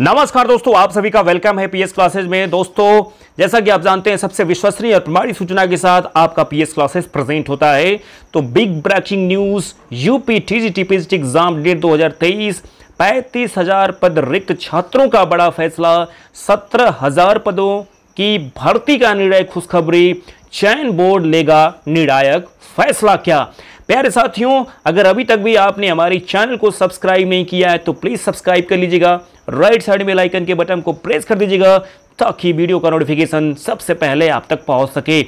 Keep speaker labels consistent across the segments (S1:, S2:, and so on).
S1: नमस्कार दोस्तों आप सभी का वेलकम है पीएस क्लासेज में दोस्तों जैसा कि आप जानते हैं सबसे विश्वसनीय और प्रमाणी सूचना के साथ आपका पीएस क्लासेज प्रेजेंट होता है तो big breaking news UP TG TPST exam date 2023 पैंतीस हजार पद रिक्त छात्रों का बड़ा फैसला सत्रह हजार पदों की भर्ती का निर्णय खुशखबरी चयन बोर्ड लेगा निर्णायक फैसला क्या प्यारे साथियों अगर अभी तक भी आपने हमारे चैनल को सब्सक्राइब नहीं किया है तो प्लीज़ सब्सक्राइब कर लीजिएगा राइट साइड में लाइकन के बटन को प्रेस कर दीजिएगा ताकि वीडियो का नोटिफिकेशन सबसे पहले आप तक पहुंच सके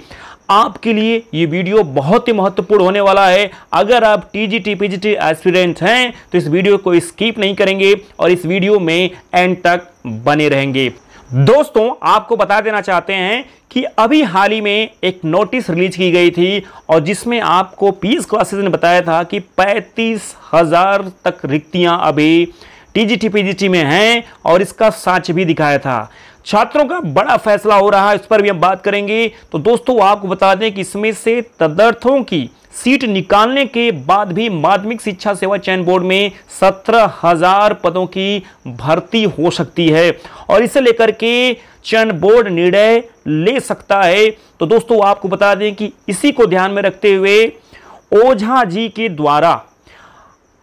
S1: आपके लिए ये वीडियो बहुत ही महत्वपूर्ण होने वाला है अगर आप T G T P G T aspirant हैं तो इस वीडियो को स्किप नहीं करेंगे और इस वीडियो में एंड तक बने रहेंगे दोस्तों आपको बता देना चाहते हैं कि अभी हाल ही में एक नोटिस रिलीज की गई थी और जिसमें आपको पीस क्लासेस ने बताया था कि पैंतीस हज़ार तक रिक्तियां अभी टीजीटी पीजीटी में हैं और इसका साक्ष्य भी दिखाया था छात्रों का बड़ा फैसला हो रहा है इस पर भी हम बात करेंगे तो दोस्तों आपको बता दें कि इसमें से तदर्थों की सीट निकालने के बाद भी माध्यमिक शिक्षा सेवा चयन बोर्ड में सत्रह हजार पदों की भर्ती हो सकती है और इसे लेकर के चयन बोर्ड निर्णय ले सकता है तो दोस्तों आपको बता दें कि इसी को ध्यान में रखते हुए ओझा जी के द्वारा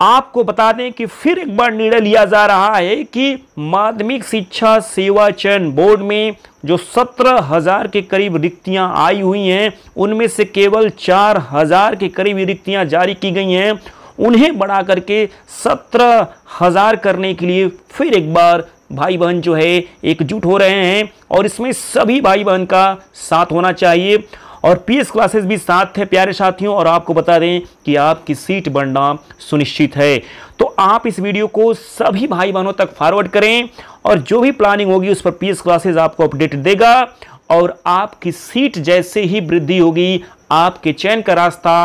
S1: आपको बता दें कि फिर एक बार निर्णय लिया जा रहा है कि माध्यमिक शिक्षा सेवा चयन बोर्ड में जो सत्रह हज़ार के करीब रिक्तियां आई हुई हैं उनमें से केवल चार हज़ार के करीब रिक्तियां जारी की गई हैं उन्हें बढ़ा करके सत्रह हज़ार करने के लिए फिर एक बार भाई बहन जो है एकजुट हो रहे हैं और इसमें सभी भाई बहन का साथ होना चाहिए और पीएस क्लासेस भी साथ थे प्यारे साथियों और आपको बता दें कि आपकी सीट बढ़ना सुनिश्चित है तो आप इस वीडियो को सभी भाई बहनों तक फॉरवर्ड करें और जो भी प्लानिंग होगी उस पर पीएस क्लासेस आपको अपडेट देगा और आपकी सीट जैसे ही वृद्धि होगी आपके चयन का रास्ता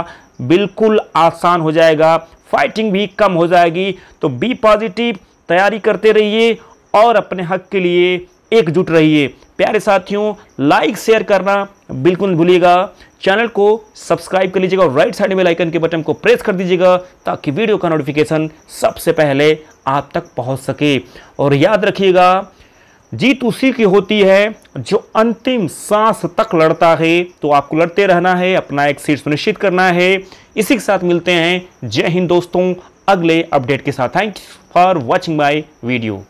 S1: बिल्कुल आसान हो जाएगा फाइटिंग भी कम हो जाएगी तो बी पॉजिटिव तैयारी करते रहिए और अपने हक के लिए एकजुट रहिए प्यारे साथियों लाइक शेयर करना बिल्कुल भूलिएगा चैनल को सब्सक्राइब कर लीजिएगा और राइट साइड में लाइकन के बटन को प्रेस कर दीजिएगा ताकि वीडियो का नोटिफिकेशन सबसे पहले आप तक पहुंच सके और याद रखिएगा जीत उसी की होती है जो अंतिम सांस तक लड़ता है तो आपको लड़ते रहना है अपना एक सीट सुनिश्चित करना है इसी के साथ मिलते हैं जय हिंद दोस्तों अगले अपडेट के साथ thanks for watching my video